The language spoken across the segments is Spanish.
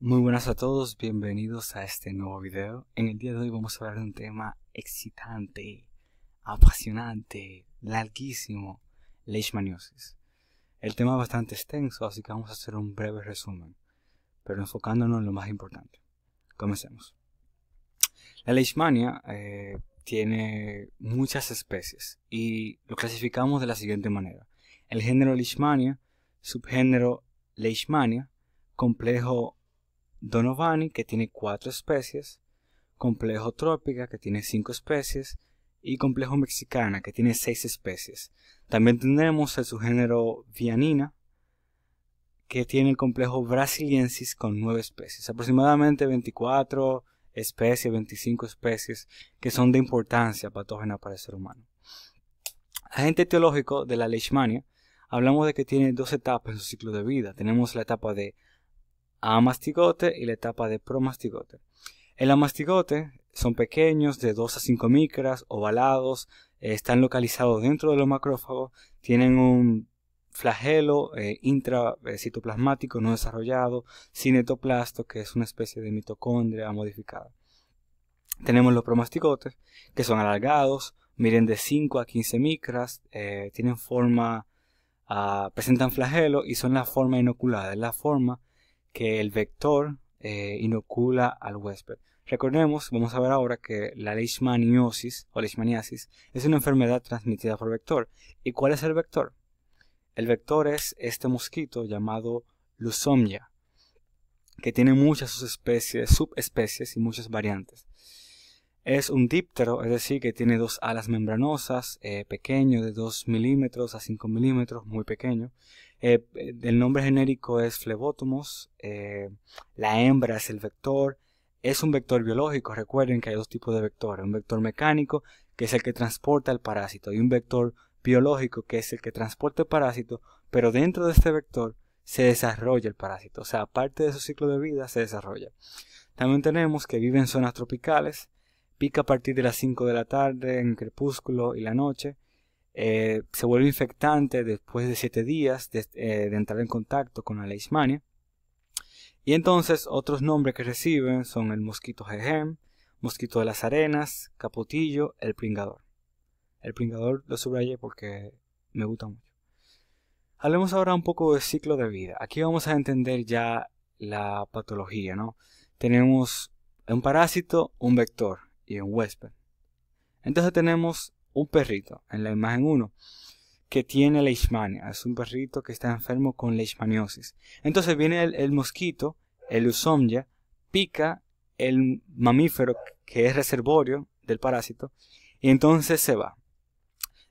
Muy buenas a todos, bienvenidos a este nuevo video. En el día de hoy vamos a hablar de un tema excitante, apasionante, larguísimo, leishmaniosis. El tema es bastante extenso, así que vamos a hacer un breve resumen, pero enfocándonos en lo más importante. Comencemos. La leishmania eh, tiene muchas especies y lo clasificamos de la siguiente manera. El género leishmania, subgénero leishmania, complejo Donovani, que tiene cuatro especies, complejo trópica, que tiene cinco especies, y complejo mexicana, que tiene seis especies. También tenemos el subgénero vianina, que tiene el complejo brasiliensis con nueve especies, aproximadamente 24 especies, 25 especies que son de importancia patógena para el ser humano. Agente teológico de la leishmania, hablamos de que tiene dos etapas en su ciclo de vida. Tenemos la etapa de amastigote y la etapa de promastigote. El amastigote son pequeños, de 2 a 5 micras, ovalados, eh, están localizados dentro de los macrófagos, tienen un flagelo eh, intra intracitoplasmático eh, no desarrollado, cinetoplasto, que es una especie de mitocondria modificada. Tenemos los promastigotes, que son alargados, miren de 5 a 15 micras, tienen forma, ah, presentan flagelo y son la forma inoculada, es la forma que el vector eh, inocula al huésped. Recordemos, vamos a ver ahora que la leishmaniosis o leishmaniasis es una enfermedad transmitida por vector. ¿Y cuál es el vector? El vector es este mosquito llamado Lusomia, que tiene muchas especies, subespecies y muchas variantes. Es un díptero, es decir, que tiene dos alas membranosas, eh, pequeño, de 2 milímetros a 5 milímetros, muy pequeño. Eh, el nombre genérico es flebótomos, eh, la hembra es el vector, es un vector biológico, recuerden que hay dos tipos de vectores, un vector mecánico, que es el que transporta el parásito, y un vector biológico, que es el que transporta el parásito, pero dentro de este vector se desarrolla el parásito, o sea, parte de su ciclo de vida se desarrolla. También tenemos que vive en zonas tropicales, pica a partir de las 5 de la tarde, en crepúsculo y la noche, eh, se vuelve infectante después de 7 días eh, de, entrar en contacto con la leishmania. Y entonces otros nombres que reciben son el mosquito jejem, mosquito de las arenas, capotillo, el pringador. El pringador lo subrayé porque me gusta mucho. Hablemos ahora un poco del ciclo de vida. Aquí vamos a entender ya la patología, ¿no? Tenemos un parásito, un vector y un huésped. Entonces tenemos un perrito, en la imagen 1, que tiene leishmania. Es un perrito que está enfermo con leishmaniosis. Entonces viene el, mosquito, el usomya, pica el mamífero que es reservorio del parásito y entonces se va.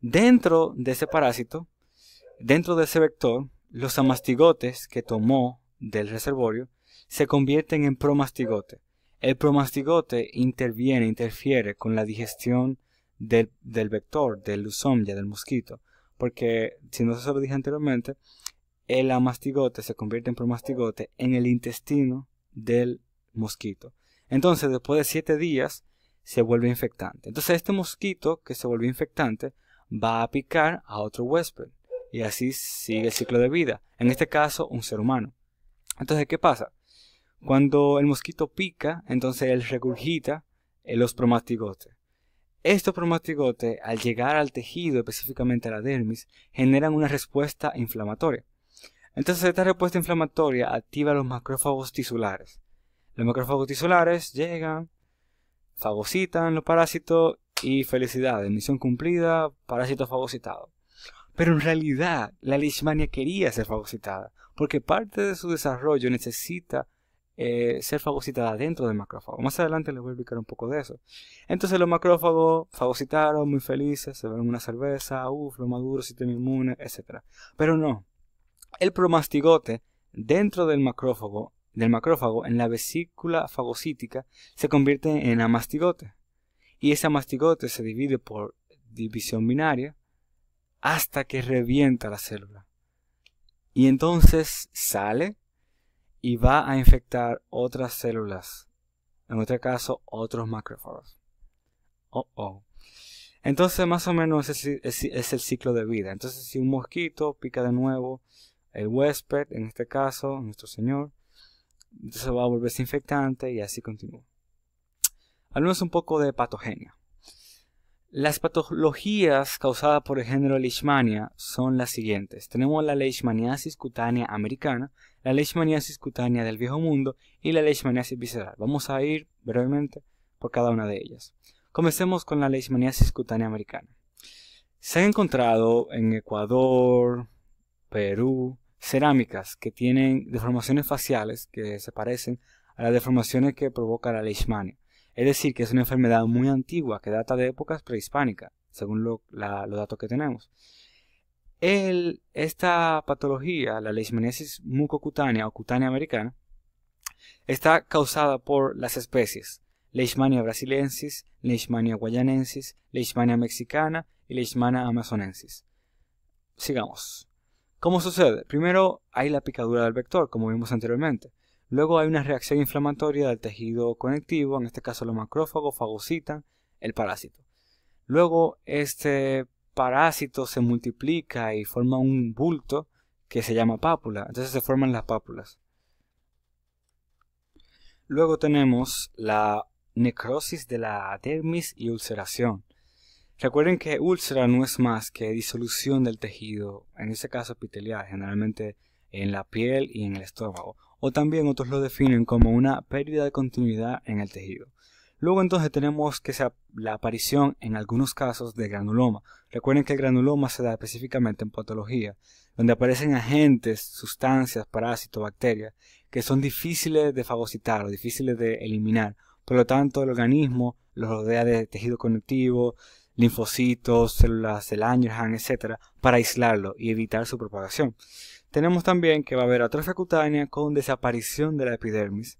Dentro de ese parásito, dentro de ese vector, los amastigotes que tomó del reservorio se convierten en promastigote. El promastigote interviene, interfiere con la digestión del, vector, del lusomia, del mosquito. Porque, si no se lo dije anteriormente, el amastigote se convierte en promastigote en el intestino del mosquito. Entonces, después de siete días, se vuelve infectante. Entonces, este mosquito que se vuelve infectante va a picar a otro huésped. Y así sigue el ciclo de vida. En este caso, un ser humano. Entonces, ¿qué pasa? Cuando el mosquito pica, entonces él regurgita eh, los promastigotes. Estos promastigotes, al llegar al tejido, específicamente a la dermis, generan una respuesta inflamatoria. Entonces, esta respuesta inflamatoria activa los macrófagos tisulares. Los macrófagos tisulares llegan, fagocitan los parásitos y felicidades, misión cumplida, parásito fagocitado. Pero en realidad, la leishmania quería ser fagocitada, porque parte de su desarrollo necesita eh, ser fagocitada dentro del macrófago. Más adelante les voy a explicar un poco de eso. Entonces los macrófagos fagocitaron, muy felices, se beben una cerveza, uff, lo maduro, sistema inmune, etc. Pero no, el promastigote dentro del macrófago, del macrófago, en la vesícula fagocítica, se convierte en amastigote. Y ese amastigote se divide por división binaria hasta que revienta la célula. Y entonces sale y va a infectar otras células, en este caso otros macrófagos. Oh, oh. Entonces más o menos es, es, el ciclo de vida. Entonces si un mosquito pica de nuevo el huésped, en este caso nuestro señor, entonces va a volverse infectante y así continúa. Hablemos un poco de patogenia. Las patologías causadas por el género Leishmania son las siguientes. Tenemos la leishmaniasis cutánea americana, la leishmaniasis cutánea del viejo mundo y la leishmaniasis visceral. Vamos a ir brevemente por cada una de ellas. Comencemos con la leishmaniasis cutánea americana. Se han encontrado en Ecuador, Perú, cerámicas que tienen deformaciones faciales que se parecen a las deformaciones que provoca la leishmania. Es decir, que es una enfermedad muy antigua que data de épocas prehispánicas, según lo, los datos que tenemos esta patología, la leishmaniasis mucocutánea o cutánea americana, está causada por las especies Leishmania brasilensis, Leishmania guayanensis, Leishmania mexicana y Leishmania amazonensis. Sigamos. ¿Cómo sucede? Primero hay la picadura del vector, como vimos anteriormente. Luego hay una reacción inflamatoria del tejido conectivo, en este caso los macrófagos fagocitan el parásito. Luego este parásito se multiplica y forma un bulto que se llama pápula. Entonces se forman las pápulas. Luego tenemos la necrosis de la dermis y ulceración. Recuerden que úlcera no es más que disolución del tejido, en este caso epitelial, generalmente en la piel y en el estómago, o también otros lo definen como una pérdida de continuidad en el tejido. Luego entonces tenemos que la aparición en algunos casos de granuloma. Recuerden que el granuloma se da específicamente en patología, donde aparecen agentes, sustancias, parásitos, bacterias, que son difíciles de fagocitar o difíciles de eliminar. Por lo tanto, el organismo los rodea de tejido conectivo, linfocitos, células del Langerhans, etc., para aislarlo y evitar su propagación. Tenemos también que va a haber atrofia cutánea con desaparición de la epidermis,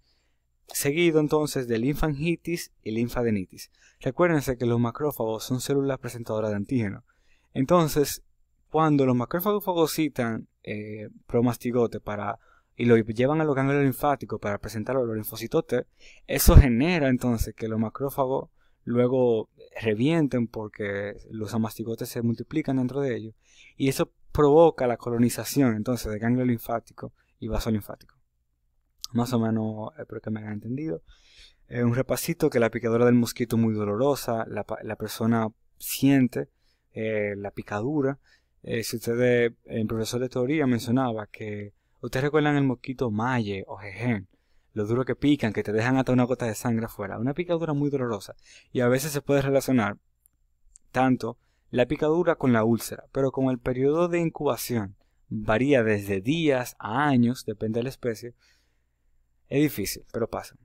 seguido entonces de linfangitis y linfadenitis. Recuérdense que los macrófagos son células presentadoras de antígeno. Entonces, cuando los macrófagos fagocitan eh, promastigote para, y lo llevan a los ganglios linfáticos para presentarlo a los linfocitotes, eso genera entonces que los macrófagos luego revienten porque los amastigotes se multiplican dentro de ellos y eso provoca la colonización entonces de ganglio linfático y vaso linfático más o menos espero eh, que me hayan entendido. un repasito que la picadura del mosquito es muy dolorosa, la, la persona siente eh, la picadura. Eh, si ustedes, el profesor de teoría mencionaba que ustedes recuerdan el mosquito malle o jején, lo duro que pican, que te dejan hasta una gota de sangre afuera, una picadura muy dolorosa. Y a veces se puede relacionar tanto la picadura con la úlcera, pero como el periodo de incubación varía desde días a años, depende de la especie, es difícil, pero pasa.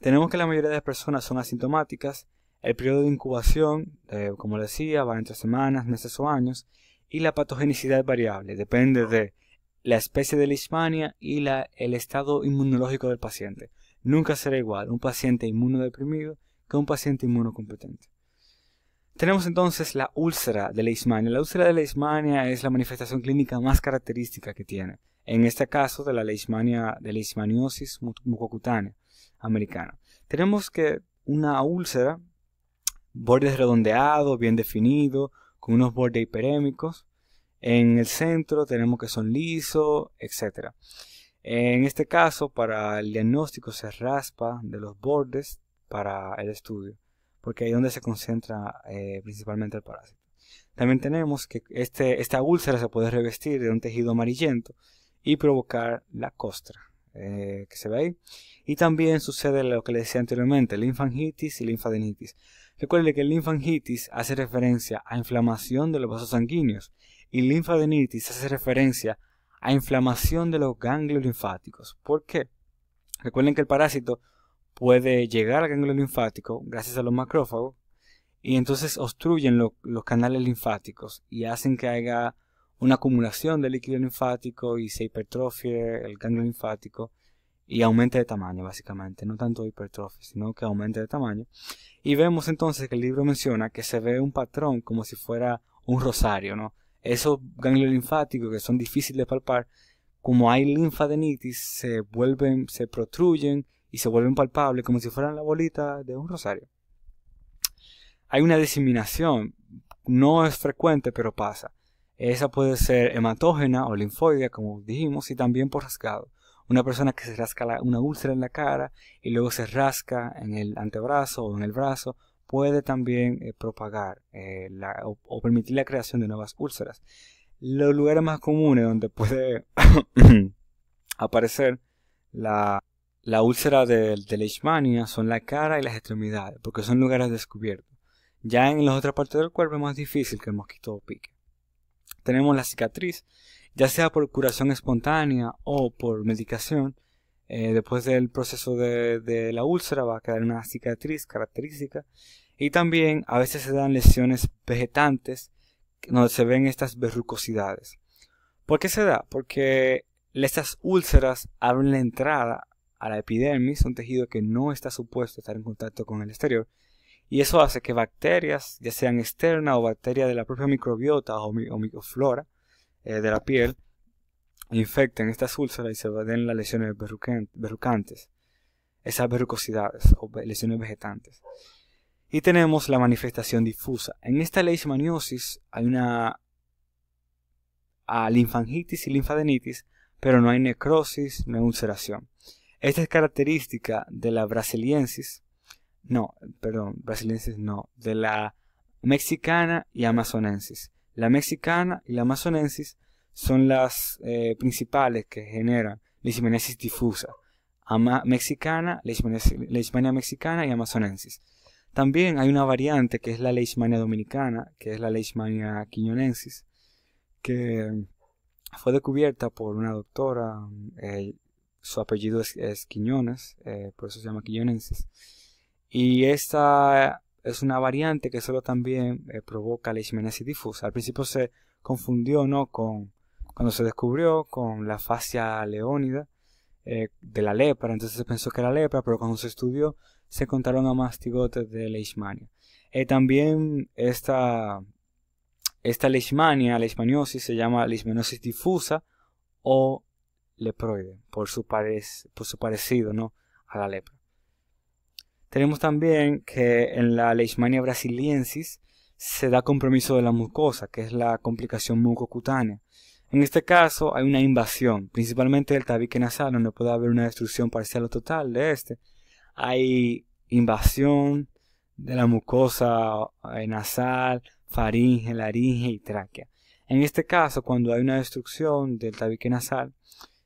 Tenemos que la mayoría de las personas son asintomáticas. El periodo de incubación, eh, como decía, va entre semanas, meses o años. Y la patogenicidad variable, depende de la especie de leishmania y el estado inmunológico del paciente. Nunca será igual un paciente inmunodeprimido que un paciente inmunocompetente. Tenemos entonces la úlcera de Leishmania. La úlcera de Leishmania es la manifestación clínica más característica que tiene en este caso de la de leishmaniosis mucocutánea americana. Tenemos que una úlcera, bordes redondeados, bien definidos, con unos bordes hiperémicos. En el centro tenemos que son lisos, etc. En este caso, para el diagnóstico se raspa de los bordes para el estudio, porque ahí es donde se concentra eh, principalmente el parásito. También tenemos que este, esta úlcera se puede revestir de un tejido amarillento, y provocar la costra eh, que se ve ahí. Y también sucede lo que les decía anteriormente, linfangitis y linfadenitis. Recuerden que el linfangitis hace referencia a inflamación de los vasos sanguíneos y linfadenitis hace referencia a inflamación de los ganglios linfáticos. ¿Por qué? Recuerden que el parásito puede llegar al ganglio linfático gracias a los macrófagos y entonces obstruyen los canales linfáticos y hacen que haya una acumulación de líquido linfático y se hipertrofia el ganglio linfático y aumenta de tamaño, básicamente, no tanto hipertrofia, sino que aumenta de tamaño. Y vemos entonces que el libro menciona que se ve un patrón como si fuera un rosario, ¿no? Esos ganglios linfáticos que son difíciles de palpar, como hay linfadenitis, se vuelven, se protruyen y se vuelven palpables como si fueran la bolita de un rosario. Hay una diseminación, no es frecuente, pero pasa. Esa puede ser hematógena o linfoidea, como dijimos, y también por rasgado. Una persona que se rasca una úlcera en la cara y luego se rasca en el antebrazo o en el brazo puede también eh, propagar eh, o, permitir la creación de nuevas úlceras. Los lugares más comunes donde puede aparecer la, úlcera de, de, Leishmania son la cara y las extremidades, porque son lugares descubiertos. Ya en las otras partes del cuerpo es más difícil que el mosquito pique tenemos la cicatriz, ya sea por curación espontánea o por medicación, eh, después del proceso de, la úlcera va a quedar una cicatriz característica. Y también a veces se dan lesiones vegetantes donde se ven estas verrucosidades. ¿Por qué se da? Porque estas úlceras abren la entrada a la epidermis, un tejido que no está supuesto a estar en contacto con el exterior, y eso hace que bacterias, ya sean externas o bacterias de la propia microbiota o, microflora eh, de la piel, infecten estas úlceras y se den las lesiones verrucantes, esas verrucosidades o lesiones vegetantes. Y tenemos la manifestación difusa. En esta leishmaniosis hay una linfangitis y linfadenitis, pero no hay necrosis, ni ulceración. Esta es característica de la brasiliensis, no, perdón, brasilenses no, de la mexicana y amazonensis. La mexicana y la amazonensis son las eh, principales que generan leishmaniasis difusa, ama mexicana, leishmania mexicana y amazonensis. También hay una variante que es la leishmania dominicana, que es la leishmania quiñonensis, que fue descubierta por una doctora, eh, su apellido es, Quiñones, eh, por eso se llama Quiñonensis y esta es una variante que solo también eh, provoca provoca leishmaniasis difusa. Al principio se confundió ¿no? con, cuando se descubrió con la fascia leónida eh, de la lepra, entonces se pensó que era lepra, pero cuando se estudió se contaron a mastigotes de leishmania. Eh, también esta, esta la leishmaniosis, se llama leishmaniosis difusa o leproide, por su, por su parecido ¿no? a la lepra. Tenemos también que en la leishmania brasiliensis se da compromiso de la mucosa, que es la complicación mucocutánea. En este caso hay una invasión, principalmente del tabique nasal, donde puede haber una destrucción parcial o total de este. Hay invasión de la mucosa eh, nasal, faringe, laringe y tráquea. En este caso, cuando hay una destrucción del tabique nasal,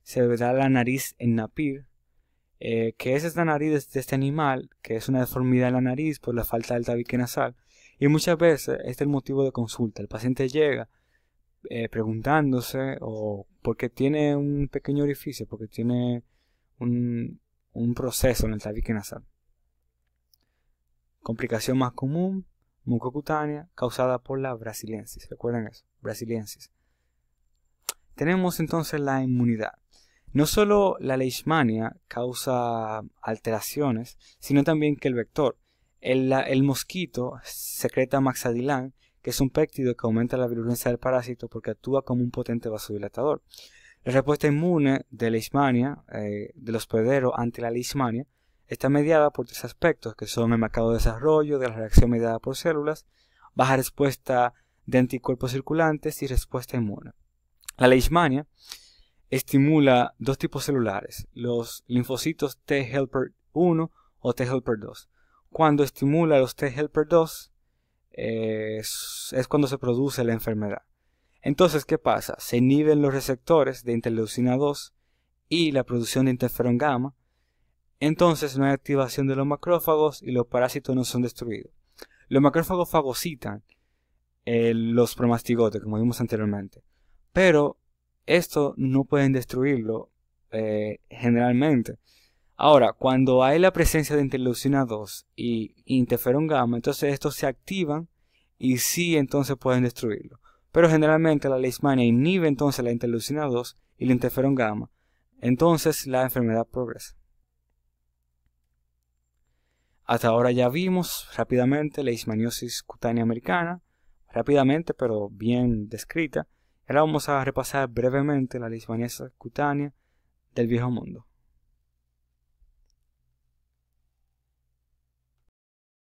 se da la nariz en napir, eh, que es esta nariz este, de este animal, que es una deformidad en la nariz por la falta del tabique nasal. Y muchas veces este es el motivo de consulta. El paciente llega eh, preguntándose o porque tiene un pequeño orificio, porque tiene un, un proceso en el tabique nasal. Complicación más común, mucocutánea causada por la brasiliensis. Recuerden eso, brasiliensis. Tenemos entonces la inmunidad. No solo la leishmania causa alteraciones, sino también que el vector, el, mosquito secreta maxadilán, que es un péptido que aumenta la virulencia del parásito porque actúa como un potente vasodilatador. La respuesta inmune de leishmania, eh, del hospedero ante la leishmania, está mediada por tres aspectos que son el marcado desarrollo de la reacción mediada por células, baja respuesta de anticuerpos circulantes y respuesta inmune. La leishmania estimula dos tipos celulares, los linfocitos T helper 1 o T helper 2. Cuando estimula los T helper 2 es, cuando se produce la enfermedad. Entonces, ¿qué pasa? Se inhiben los receptores de interleucina 2 y la producción de interferón gamma. Entonces no hay activación de los macrófagos y los parásitos no son destruidos. Los macrófagos fagocitan eh, los promastigotes, como vimos anteriormente. Pero esto no pueden destruirlo eh, generalmente. Ahora, cuando hay la presencia de interleucina 2 y interferón gamma, entonces estos se activan y sí entonces pueden destruirlo. Pero generalmente la leishmania inhibe entonces la interleucina 2 y el interferón gamma. Entonces la enfermedad progresa. Hasta ahora ya vimos rápidamente la leishmaniosis cutánea americana, rápidamente pero bien descrita. Ahora vamos a repasar brevemente la lismaniasis cutánea del Viejo Mundo.